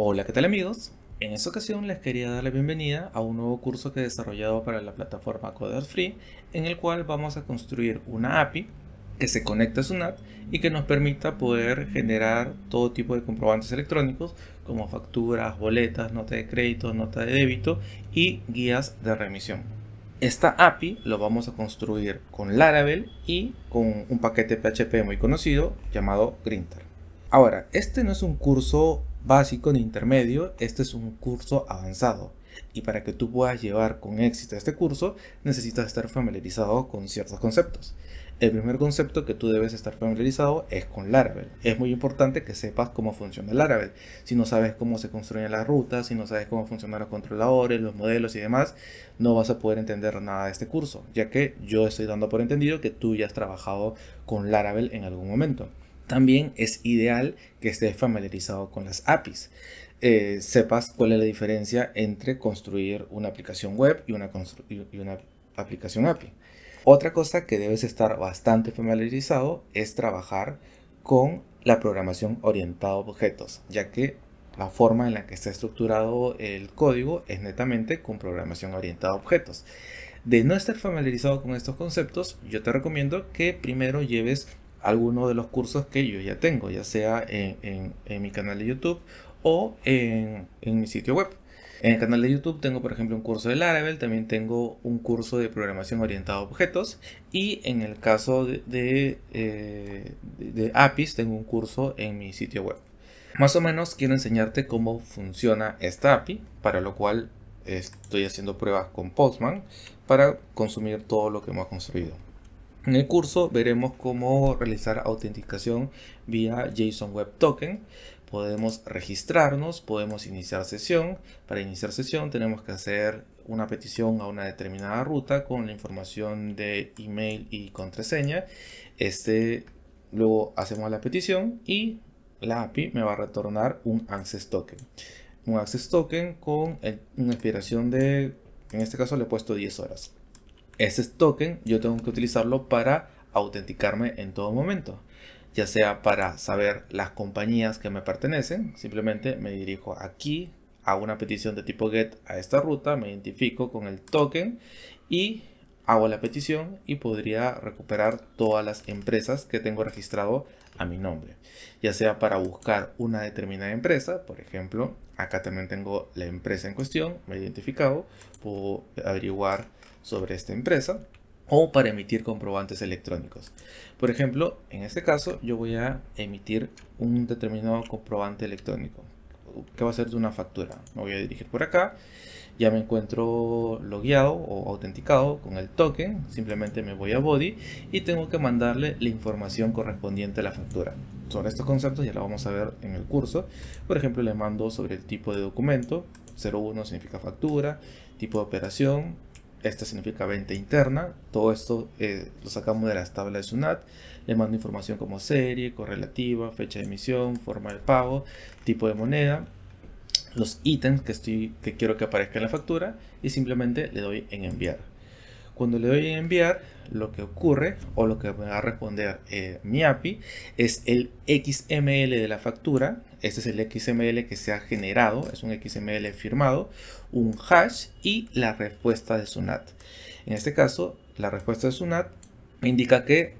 Hola, ¿qué tal amigos? En esta ocasión les quería dar la bienvenida a un nuevo curso que he desarrollado para la plataforma Coder Free, en el cual vamos a construir una API que se conecta a SUNAT y que nos permita poder generar todo tipo de comprobantes electrónicos como facturas, boletas, nota de crédito, nota de débito y guías de remisión. Esta API lo vamos a construir con Laravel y con un paquete PHP muy conocido llamado Grinter. Ahora, este no es un curso básico ni intermedio, este es un curso avanzado. Y para que tú puedas llevar con éxito este curso, necesitas estar familiarizado con ciertos conceptos. El primer concepto que tú debes estar familiarizado es con Laravel. Es muy importante que sepas cómo funciona Laravel. Si no sabes cómo se construyen las rutas, si no sabes cómo funcionan los controladores, los modelos y demás, no vas a poder entender nada de este curso, ya que yo estoy dando por entendido que tú ya has trabajado con Laravel en algún momento. También es ideal que estés familiarizado con las APIs. Eh, sepas cuál es la diferencia entre construir una aplicación web y una, y una aplicación API. Otra cosa que debes estar bastante familiarizado es trabajar con la programación orientada a objetos, ya que la forma en la que está estructurado el código es netamente con programación orientada a objetos. De no estar familiarizado con estos conceptos, yo te recomiendo que primero lleves alguno de los cursos que yo ya tengo, ya sea en, mi canal de YouTube o en, mi sitio web. En el canal de YouTube tengo, por ejemplo, un curso de Laravel, también tengo un curso de programación orientada a objetos y en el caso eh, de, de APIs tengo un curso en mi sitio web. Más o menos quiero enseñarte cómo funciona esta API, para lo cual estoy haciendo pruebas con Postman para consumir todo lo que hemos construido. En el curso veremos cómo realizar autenticación vía JSON Web Token. Podemos registrarnos, podemos iniciar sesión. Para iniciar sesión tenemos que hacer una petición a una determinada ruta con la información de email y contraseña. Este, luego hacemos la petición y la API me va a retornar un Access Token. Un Access Token con una expiración de, en este caso le he puesto 10 horas ese token yo tengo que utilizarlo para autenticarme en todo momento, ya sea para saber las compañías que me pertenecen, simplemente me dirijo aquí, hago una petición de tipo GET a esta ruta, me identifico con el token y hago la petición y podría recuperar todas las empresas que tengo registrado a mi nombre, ya sea para buscar una determinada empresa, por ejemplo, acá también tengo la empresa en cuestión, me he identificado, puedo averiguar sobre esta empresa o para emitir comprobantes electrónicos. Por ejemplo, en este caso yo voy a emitir un determinado comprobante electrónico que va a ser de una factura. Me voy a dirigir por acá, ya me encuentro logueado o autenticado con el token, simplemente me voy a body y tengo que mandarle la información correspondiente a la factura. Sobre estos conceptos ya lo vamos a ver en el curso. Por ejemplo, le mando sobre el tipo de documento, 01 significa factura, tipo de operación, esta significa venta interna. Todo esto eh, lo sacamos de las tablas de SUNAT. Le mando información como serie, correlativa, fecha de emisión, forma de pago, tipo de moneda, los ítems que, estoy, que quiero que aparezca en la factura y simplemente le doy en enviar. Cuando le doy a enviar, lo que ocurre o lo que me va a responder eh, mi API es el XML de la factura. Este es el XML que se ha generado, es un XML firmado, un hash y la respuesta de SUNAT. En este caso, la respuesta de SUNAT indica que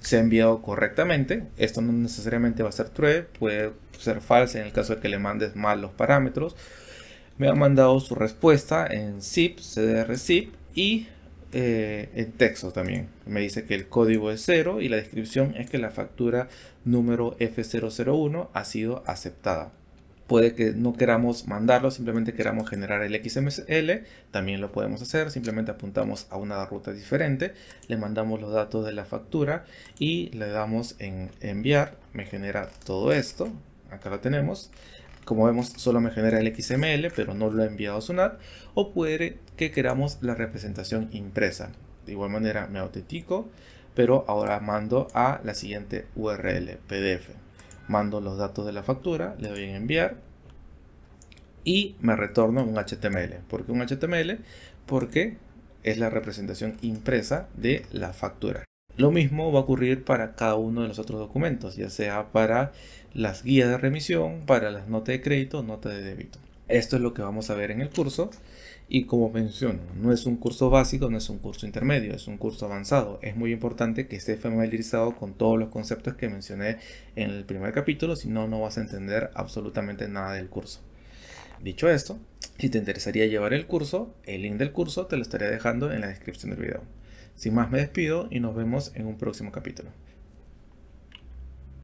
se ha enviado correctamente. Esto no necesariamente va a ser true, puede ser false en el caso de que le mandes mal los parámetros. Me ha mandado su respuesta en zip, cdr zip y eh, en el texto también. Me dice que el código es 0 y la descripción es que la factura número F001 ha sido aceptada. Puede que no queramos mandarlo, simplemente queramos generar el XML, también lo podemos hacer, simplemente apuntamos a una ruta diferente, le mandamos los datos de la factura y le damos en enviar, me genera todo esto, acá lo tenemos, como vemos, solo me genera el XML, pero no lo he enviado a SUNAT. O puede que queramos la representación impresa. De igual manera me autentico, pero ahora mando a la siguiente URL, PDF. Mando los datos de la factura, le doy en enviar y me retorno un HTML. ¿Por qué un HTML? Porque es la representación impresa de la factura. Lo mismo va a ocurrir para cada uno de los otros documentos, ya sea para las guías de remisión, para las notas de crédito, notas de débito. Esto es lo que vamos a ver en el curso y como menciono, no es un curso básico, no es un curso intermedio, es un curso avanzado. Es muy importante que esté familiarizado con todos los conceptos que mencioné en el primer capítulo, si no, no vas a entender absolutamente nada del curso. Dicho esto, si te interesaría llevar el curso, el link del curso te lo estaré dejando en la descripción del video. Sin más me despido y nos vemos en un próximo capítulo.